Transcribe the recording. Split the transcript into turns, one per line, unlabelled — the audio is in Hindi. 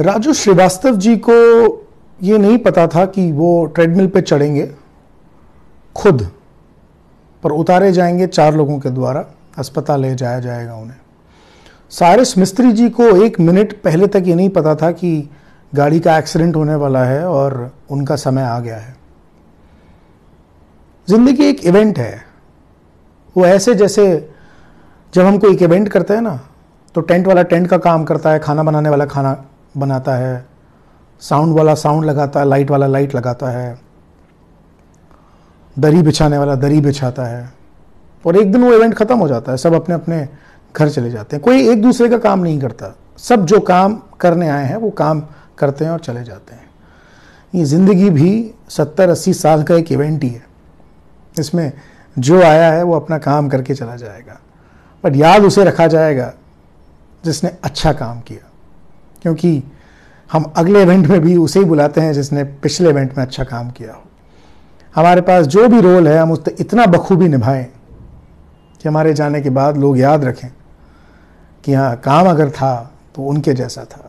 राजू श्रीवास्तव जी को ये नहीं पता था कि वो ट्रेडमिल पे चढ़ेंगे खुद पर उतारे जाएंगे चार लोगों के द्वारा अस्पताल ले जाया जाएगा उन्हें सारिस मिस्त्री जी को एक मिनट पहले तक ये नहीं पता था कि गाड़ी का एक्सीडेंट होने वाला है और उनका समय आ गया है जिंदगी एक इवेंट है वो ऐसे जैसे जब हम कोई एक इवेंट करते हैं ना तो टेंट वाला टेंट का काम करता है खाना बनाने वाला खाना बनाता है साउंड वाला साउंड लगाता है लाइट वाला लाइट लगाता है दरी बिछाने वाला दरी बिछाता है और एक दिन वो इवेंट ख़त्म हो जाता है सब अपने अपने घर चले जाते हैं कोई एक दूसरे का काम नहीं करता सब जो काम करने आए हैं वो काम करते हैं और चले जाते हैं ये ज़िंदगी भी सत्तर अस्सी साल का एक इवेंट ही है इसमें जो आया है वो अपना काम करके चला जाएगा बट याद उसे रखा जाएगा जिसने अच्छा काम किया क्योंकि हम अगले इवेंट में भी उसे ही बुलाते हैं जिसने पिछले इवेंट में अच्छा काम किया हो हमारे पास जो भी रोल है हम उस इतना बखूबी निभाएं कि हमारे जाने के बाद लोग याद रखें कि हाँ काम अगर था तो उनके जैसा था